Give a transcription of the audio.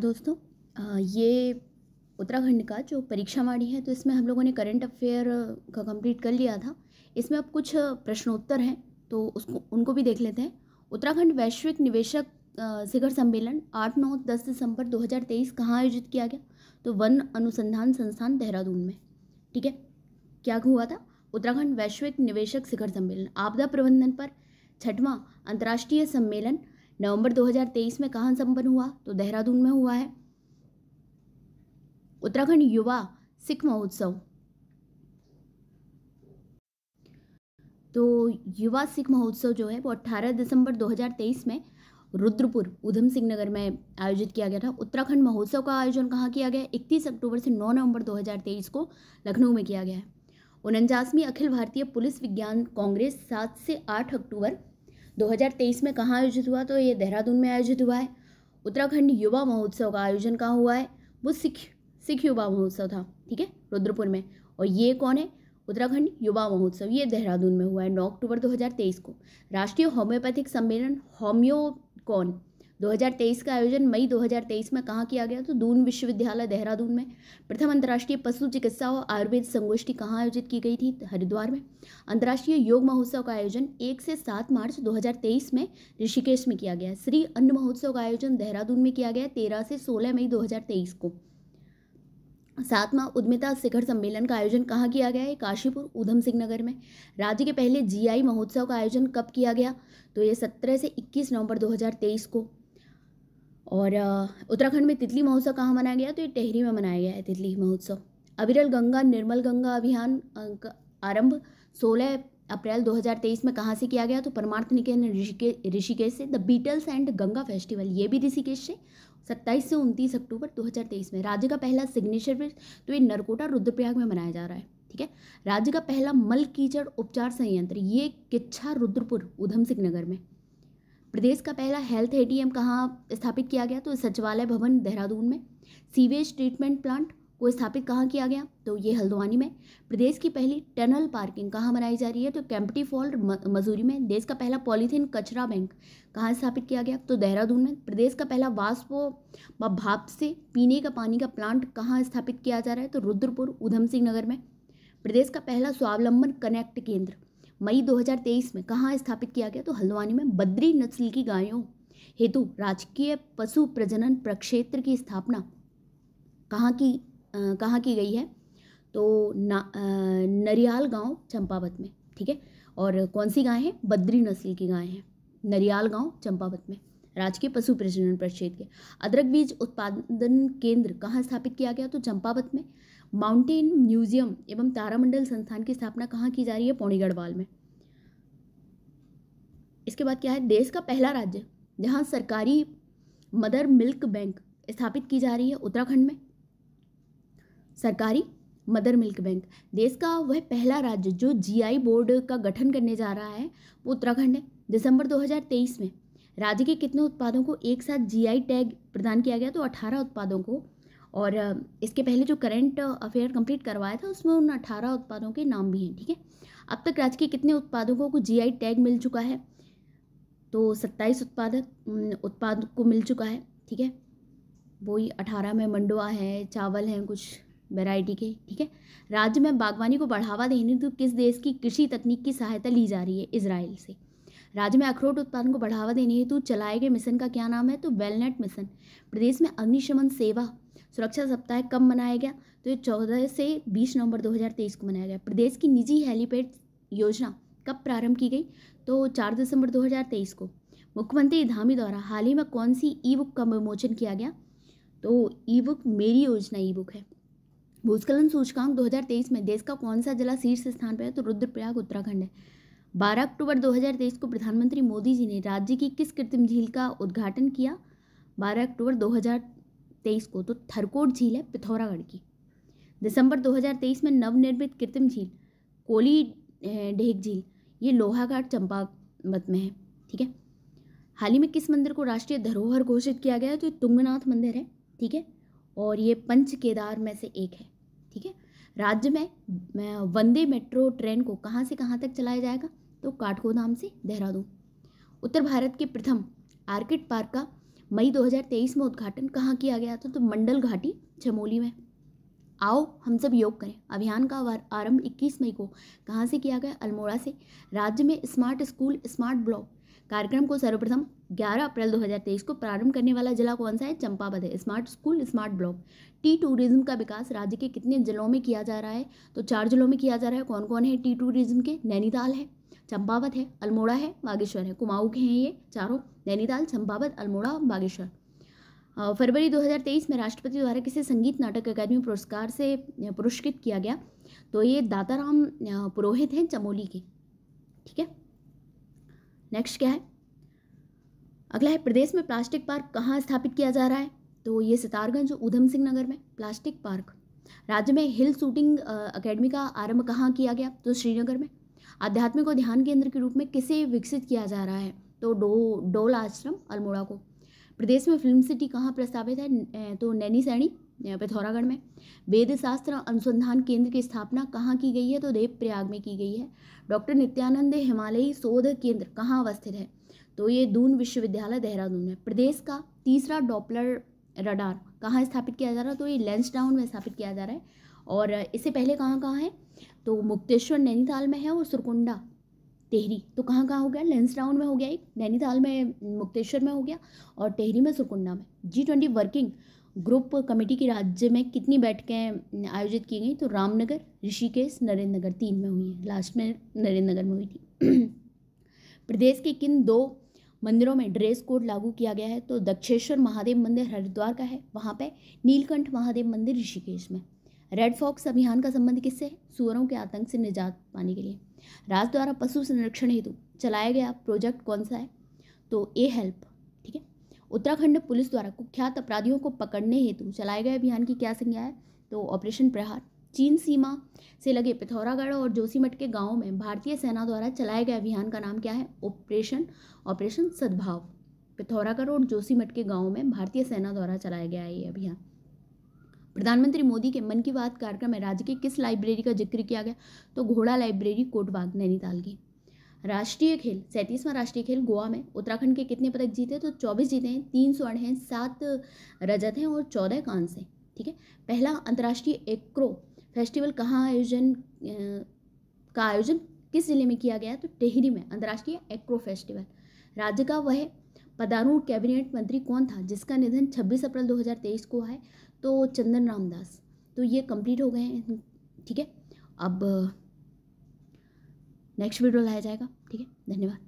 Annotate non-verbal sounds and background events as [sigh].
दोस्तों ये उत्तराखंड का जो परीक्षा वाणी है तो इसमें हम लोगों ने करंट अफेयर का कंप्लीट कर लिया था इसमें अब कुछ प्रश्नोत्तर हैं तो उसको उनको भी देख लेते हैं उत्तराखंड वैश्विक निवेशक शिखर सम्मेलन आठ नौ दस दिसंबर 2023 कहाँ आयोजित किया गया तो वन अनुसंधान संस्थान देहरादून में ठीक है क्या हुआ था उत्तराखंड वैश्विक निवेशक शिखर सम्मेलन आपदा प्रबंधन पर छठवां अंतर्राष्ट्रीय सम्मेलन नवंबर 2023 में कहाँ संपन्न हुआ तो देहरादून में हुआ है उत्तराखंड युवा सिख महोत्सव तो युवा सिख महोत्सव जो है वो 18 दिसंबर 2023 में रुद्रपुर उधम सिंह नगर में आयोजित किया गया था उत्तराखंड महोत्सव का आयोजन कहाँ किया गया इकतीस अक्टूबर से 9 नवंबर 2023 को लखनऊ में किया गया है उनचासवीं अखिल भारतीय पुलिस विज्ञान कांग्रेस सात से आठ अक्टूबर 2023 में कहाँ आयोजित हुआ तो ये देहरादून में आयोजित हुआ है उत्तराखंड युवा महोत्सव का आयोजन कहाँ हुआ है वो सिख सिख युवा महोत्सव था ठीक है रुद्रपुर में और ये कौन है उत्तराखंड युवा महोत्सव ये देहरादून में हुआ है नौ अक्टूबर 2023 को राष्ट्रीय होम्योपैथिक सम्मेलन होम्यो कौन 2023 का आयोजन मई 2023 में कहाँ किया गया तो दून विश्वविद्यालय देहरादून में प्रथम अंतर्राष्ट्रीय पशु चिकित्सा और आयुर्वेद संगोष्ठी कहाँ आयोजित की गई थी हरिद्वार में अंतर्राष्ट्रीय योग महोत्सव का आयोजन एक से सात मार्च 2023 में ऋषिकेश में किया गया श्री अन्न महोत्सव का आयोजन देहरादून में किया गया तेरह से सोलह मई दो को सातवां उद्यमिता शिखर सम्मेलन का आयोजन कहाँ किया गया है काशीपुर ऊधम सिंह नगर में राज्य के पहले जीआई महोत्सव का आयोजन कब किया गया तो ये 17 से 21 नवंबर 2023 को और उत्तराखंड में तितली महोत्सव कहाँ मनाया गया तो ये टेहरी में मनाया गया है तितली महोत्सव अविरल गंगा निर्मल गंगा अभियान का आरंभ 16 अप्रैल 2023 में कहाँ से किया गया तो परमार्थ निकेतन ऋषिकेश से the Beatles and Ganga festival ये भी ऋषिकेश से 27 से 29 अक्टूबर 2023 में राज्य का पहला सिग्नेचर तो ये नरकोटा रुद्रप्रयाग में मनाया जा रहा है ठीक है राज्य का पहला मल कीचड़ उपचार संयंत्र ये किच्छा रुद्रपुर उधम सिंह नगर में प्रदेश का पहला हेल्थ एटीएम कहाँ स्थापित किया गया तो सचिवालय भवन देहरादून में सीवेज ट्रीटमेंट प्लांट को स्थापित कहाँ किया गया तो ये हल्द्वानी में प्रदेश की पहली टनल पार्किंग कहाँ बनाई जा रही है तो कैंपटी फॉल मजूरी में देश का पहला पॉलीथीन कचरा बैंक कहाँ स्थापित किया गया तो देहरादून में प्रदेश का पहला वाष्प व भाप से पीने का पानी का प्लांट कहाँ स्थापित किया जा रहा है तो रुद्रपुर ऊधम सिंह नगर में प्रदेश का पहला स्वावलंबन कनेक्ट केंद्र मई 2023 में कहाँ स्थापित किया गया तो हल्द्वानी में बद्री नस्ल की गायों हेतु राजकीय पशु प्रजनन प्रक्षेत्र की स्थापना कहाँ की कहाँ की गई है तो ना नरियाल गांव चंपावत में ठीक है और कौन सी गाय हैं बद्री नस्ल की गाय हैं नरियाल गांव चंपावत में राजकीय पशु प्रजनन प्रक्षेत्र के अदरक बीज उत्पादन केंद्र कहाँ स्थापित किया गया तो चंपावत में माउंटेन म्यूजियम एवं तारामंडल संस्थान की स्थापना कहाँ की जा रही है पौड़ी गढ़वाल में इसके बाद क्या है देश का पहला राज्य जहाँ सरकारी मदर मिल्क बैंक स्थापित की जा रही है उत्तराखंड में सरकारी मदर मिल्क बैंक देश का वह पहला राज्य जो जीआई बोर्ड का गठन करने जा रहा है वो उत्तराखंड है दिसंबर 2023 में राज्य के कितने उत्पादों को एक साथ जीआई टैग प्रदान किया गया तो 18 उत्पादों को और इसके पहले जो करंट अफेयर कंप्लीट करवाया था उसमें उन अठारह उत्पादों के नाम भी हैं ठीक है अब तक राज्य के कितने उत्पादकों को जी टैग मिल चुका है तो सत्ताईस उत्पादक उत्पाद को मिल चुका है ठीक है वही अठारह में मंडुआ है चावल हैं कुछ वैरायटी के ठीक है राज्य में बागवानी को बढ़ावा देने तो किस देश की कृषि तकनीक की सहायता ली जा रही है इसराइल से राज्य में अखरोट उत्पादन को बढ़ावा देने हेतु चलाए गए मिशन का क्या नाम है तो वेलनेट मिशन प्रदेश में अग्निशमन सेवा सुरक्षा सप्ताह कब मनाया गया तो ये चौदह से बीस नवंबर 2023 को मनाया गया प्रदेश की निजी हेलीपैड योजना कब प्रारंभ की गई तो चार दिसंबर 2023 को मुख्यमंत्री धामी द्वारा हाल ही में कौन सी ई बुक का विमोचन किया गया तो ई बुक मेरी योजना ई बुक है भूस्खलन सूचकांक 2023 में देश का कौन सा जिला शीर्ष स्थान पर है तो रुद्रप्रयाग उत्तराखंड है 12 अक्टूबर 2023 को प्रधानमंत्री मोदी जी ने राज्य की किस कृत्रिम झील का उद्घाटन किया 12 अक्टूबर 2023 को तो थरकोट झील है पिथौरागढ़ की दिसंबर 2023 में नवनिर्मित कृत्रिम झील कोली ढेक झील ये लोहाघाट चंपावत में है ठीक है हाल ही में किस मंदिर को राष्ट्रीय धरोहर घोषित किया गया है तो ये तुंगनाथ मंदिर है ठीक है और ये पंच केदार में से एक है ठीक है राज्य में वंदे मेट्रो ट्रेन को कहाँ से कहाँ तक चलाया जाएगा तो काठगोदाम से देहरादून उत्तर भारत के प्रथम आर्किड पार्क का मई 2023 में उद्घाटन कहाँ किया गया था तो मंडल घाटी चमोली में आओ हम सब योग करें अभियान का आरंभ 21 मई को कहाँ से किया गया अल्मोड़ा से राज्य में स्मार्ट स्कूल स्मार्ट ब्लॉक कार्यक्रम को सर्वप्रथम 11 अप्रैल 2023 को प्रारंभ करने वाला जिला कौन सा है चंपावत है smart school smart block tea tourism का विकास राज्य के कितने जिलों में किया जा रहा है तो चार जिलों में किया जा रहा है कौन कौन है टी टूरिज्म के नैनीताल है चंपावत है अल्मोड़ा है बागेश्वर है कुमाऊ के हैं ये चारों नैनीताल चंपावत अल्मोड़ा बागेश्वर फरवरी 2023 में राष्ट्रपति द्वारा किसे संगीत नाटक अकादमी पुरस्कार से पुरस्कृत किया गया तो ये दाताराम पुरोहित हैं चमोली के ठीक है नेक्स्ट क्या है अगला है प्रदेश में प्लास्टिक पार्क कहाँ स्थापित किया जा रहा है तो ये सितारगंज ऊधम सिंह नगर में प्लास्टिक पार्क राज्य में हिल शूटिंग अकेडमी का आरंभ कहाँ किया गया तो श्रीनगर में आध्यात्मिक को ध्यान केंद्र के रूप में किसे विकसित किया जा रहा है तो डो डोल आश्रम अल्मोड़ा को प्रदेश में फिल्म सिटी कहाँ प्रस्तावित है तो नैनी सैनी पिथौरागढ़ में वेद शास्त्र अनुसंधान केंद्र की स्थापना कहाँ की गई है तो देव प्रयाग में की गई है डॉक्टर नित्यानंद हिमालयी शोध केंद्र कहाँ अवस्थित है तो ये दून विश्वविद्यालय देहरादून में प्रदेश का तीसरा डॉपलर रडार कहाँ स्थापित किया जा रहा है तो ये लेंस डाउन में स्थापित किया जा रहा है और इससे पहले कहाँ कहाँ है तो मुक्तेश्वर नैनीताल में है और सुरकुंडा टेहरी तो कहाँ कहाँ हो गया लेंस डाउन में हो गया एक नैनीताल में मुक्तेश्वर में हो गया और टेहरी में सुरकुंडा में G twenty working group committee की राज्य में कितनी बैठकें आयोजित की गई तो रामनगर ऋषिकेश नरेंद्र नगर तीन में हुई हैं लास्ट में नरेंद्र नगर में हुई थी [clears throat] प्रदेश के किन दो मंदिरों में ड्रेस कोड लागू किया गया है तो दक्षेश्वर महादेव मंदिर हरिद्वार का है वहाँ पे नीलकंठ महादेव मंदिर ऋषिकेश में रेड फॉक्स अभियान का संबंध किससे है सुअरों के आतंक से निजात पाने के लिए राज द्वारा पशु संरक्षण हेतु चलाया गया प्रोजेक्ट कौन सा है तो ए हेल्प ठीक है उत्तराखंड पुलिस द्वारा कुख्यात अपराधियों को पकड़ने हेतु चलाए गए अभियान की क्या संज्ञा है तो ऑपरेशन प्रहार चीन सीमा से लगे पिथौरागढ़ और जोशीमठ के गांवों में भारतीय सेना द्वारा चलाए गए अभियान का नाम क्या है ऑपरेशन ऑपरेशन सद्भाव पिथौरागढ़ और जोशीमठ के गांवों में भारतीय सेना द्वारा चलाया गया ये अभियान प्रधानमंत्री मोदी के मन की बात कार्यक्रम में राज्य के किस लाइब्रेरी का जिक्र किया गया तो घोड़ा लाइब्रेरी कोटबाग नैनीताल की राष्ट्रीय खेल सैंतीसवां राष्ट्रीय खेल गोवा में उत्तराखंड के कितने पदक जीते तो चौबीस जीते हैं तीन स्वर्ण हैं सात रजत हैं और चौदह कांस हैं ठीक है पहला अंतर्राष्ट्रीय एक्रो फेस्टिवल कहाँ आयोजन का आयोजन किस जिले में किया गया तो टेहरी में अंतर्राष्ट्रीय एक्रो फेस्टिवल राज्य का वह पदारूढ़ कैबिनेट मंत्री कौन था जिसका निधन 26 अप्रैल 2023 को है तो चंदन रामदास तो ये कंप्लीट हो गए हैं ठीक है अब नेक्स्ट वीडियो लाया जाएगा ठीक है धन्यवाद